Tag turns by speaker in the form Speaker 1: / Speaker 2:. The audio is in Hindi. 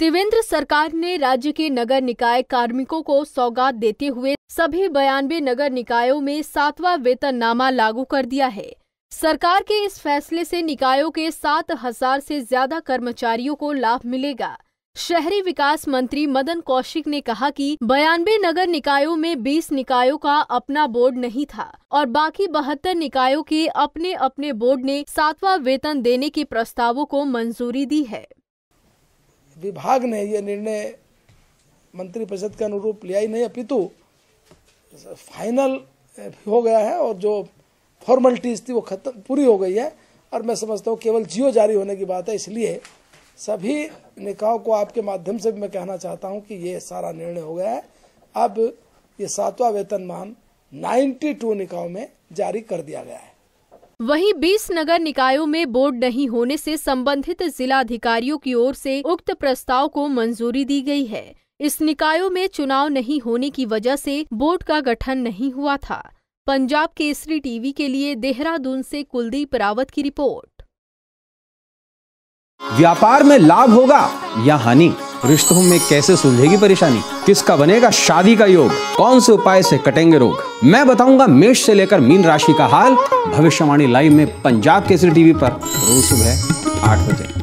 Speaker 1: त्रिवेंद्र सरकार ने राज्य के नगर निकाय कार्मिकों को सौगात देते हुए सभी बयानबे नगर निकायों में वेतन वेतननामा लागू कर दिया है सरकार के इस फैसले से निकायों के सात हजार से ज्यादा कर्मचारियों को लाभ मिलेगा शहरी विकास मंत्री मदन कौशिक ने कहा कि बयानबे नगर निकायों में 20 निकायों का अपना बोर्ड नहीं था और बाकी बहत्तर निकायों के अपने अपने बोर्ड ने सातवां वेतन देने के प्रस्तावों को मंजूरी दी है
Speaker 2: विभाग ने यह निर्णय मंत्रिपरिषद के अनुरूप लिया ही नहीं अपितु फाइनल हो गया है और जो फॉर्मेलिटीज थी वो खत्म पूरी हो गई है और मैं समझता हूँ केवल जियो जारी होने की बात है इसलिए सभी निकायों को आपके माध्यम से भी मैं कहना चाहता हूँ कि ये सारा निर्णय हो गया है अब ये सातवां वेतनमान 92 निकायों में जारी कर दिया गया है
Speaker 1: वहीं 20 नगर निकायों में बोर्ड नहीं होने से संबंधित जिलाधिकारियों की ओर से उक्त प्रस्ताव को मंजूरी दी गई है इस निकायों में चुनाव नहीं होने की वजह से बोर्ड का गठन नहीं हुआ था पंजाब केसरी टीवी के लिए देहरादून से कुलदीप रावत की रिपोर्ट
Speaker 3: व्यापार में लाभ होगा या हानि रिश्तों में कैसे सुलझेगी परेशानी किसका बनेगा शादी का योग कौन से उपाय से कटेंगे रोग मैं बताऊंगा मेष से लेकर मीन राशि का हाल भविष्यवाणी लाइव में पंजाब केसरी टीवी पर रोज सुबह आठ बजे